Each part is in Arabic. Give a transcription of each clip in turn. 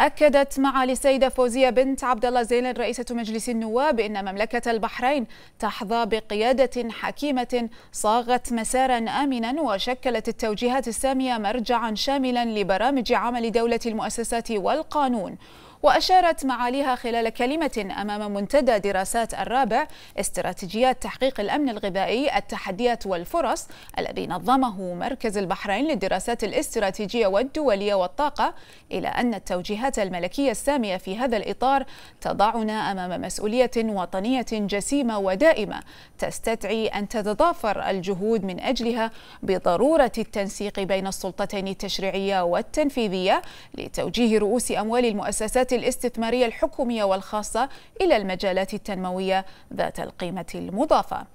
أكدت معالي السيدة فوزية بنت عبد الله زين رئيسة مجلس النواب أن مملكة البحرين تحظى بقيادة حكيمة صاغت مسارا آمنا وشكلت التوجيهات السامية مرجعا شاملا لبرامج عمل دولة المؤسسات والقانون وأشارت معاليها خلال كلمة أمام منتدى دراسات الرابع استراتيجيات تحقيق الأمن الغذائي التحديات والفرص الذي نظمه مركز البحرين للدراسات الاستراتيجية والدولية والطاقة إلى أن التوجيهات الملكية السامية في هذا الإطار تضعنا أمام مسؤولية وطنية جسيمة ودائمة تستدعي أن تتضافر الجهود من أجلها بضرورة التنسيق بين السلطتين التشريعية والتنفيذية لتوجيه رؤوس أموال المؤسسات الاستثمارية الحكومية والخاصة إلى المجالات التنموية ذات القيمة المضافة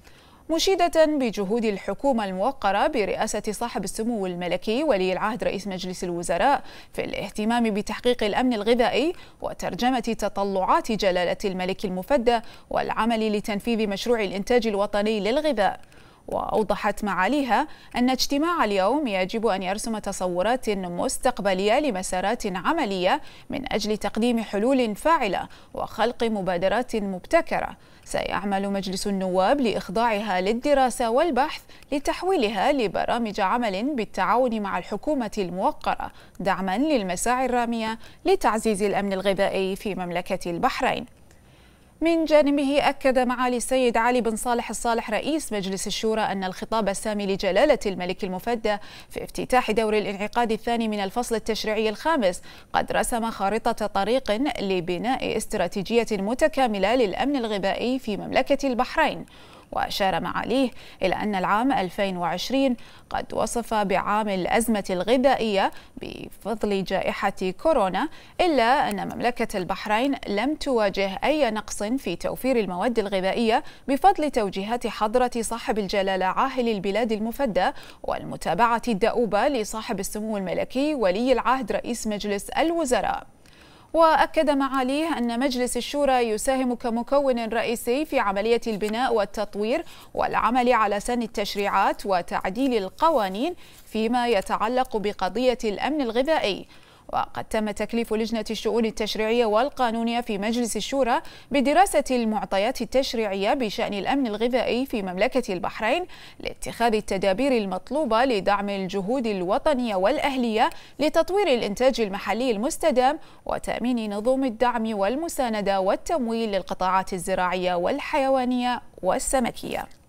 مشيدة بجهود الحكومة الموقرة برئاسة صاحب السمو الملكي ولي العهد رئيس مجلس الوزراء في الاهتمام بتحقيق الأمن الغذائي وترجمة تطلعات جلالة الملك المفدى والعمل لتنفيذ مشروع الإنتاج الوطني للغذاء وأوضحت معاليها أن اجتماع اليوم يجب أن يرسم تصورات مستقبلية لمسارات عملية من أجل تقديم حلول فاعلة وخلق مبادرات مبتكرة سيعمل مجلس النواب لإخضاعها للدراسة والبحث لتحويلها لبرامج عمل بالتعاون مع الحكومة الموقرة دعما للمساعي الرامية لتعزيز الأمن الغذائي في مملكة البحرين من جانبه أكد معالي السيد علي بن صالح الصالح رئيس مجلس الشورى أن الخطاب السامي لجلالة الملك المفدى في افتتاح دور الانعقاد الثاني من الفصل التشريعي الخامس قد رسم خارطة طريق لبناء استراتيجية متكاملة للأمن الغذائي في مملكة البحرين وأشار معاليه إلى أن العام 2020 قد وصف بعام الأزمة الغذائية بفضل جائحة كورونا إلا أن مملكة البحرين لم تواجه أي نقص في توفير المواد الغذائية بفضل توجيهات حضرة صاحب الجلالة عاهل البلاد المفدى والمتابعة الدؤوبة لصاحب السمو الملكي ولي العهد رئيس مجلس الوزراء وأكد معاليه أن مجلس الشورى يساهم كمكون رئيسي في عملية البناء والتطوير والعمل على سن التشريعات وتعديل القوانين فيما يتعلق بقضية الأمن الغذائي وقد تم تكليف لجنة الشؤون التشريعية والقانونية في مجلس الشورى بدراسة المعطيات التشريعية بشأن الأمن الغذائي في مملكة البحرين لاتخاذ التدابير المطلوبة لدعم الجهود الوطنية والأهلية لتطوير الإنتاج المحلي المستدام وتأمين نظم الدعم والمساندة والتمويل للقطاعات الزراعية والحيوانية والسمكية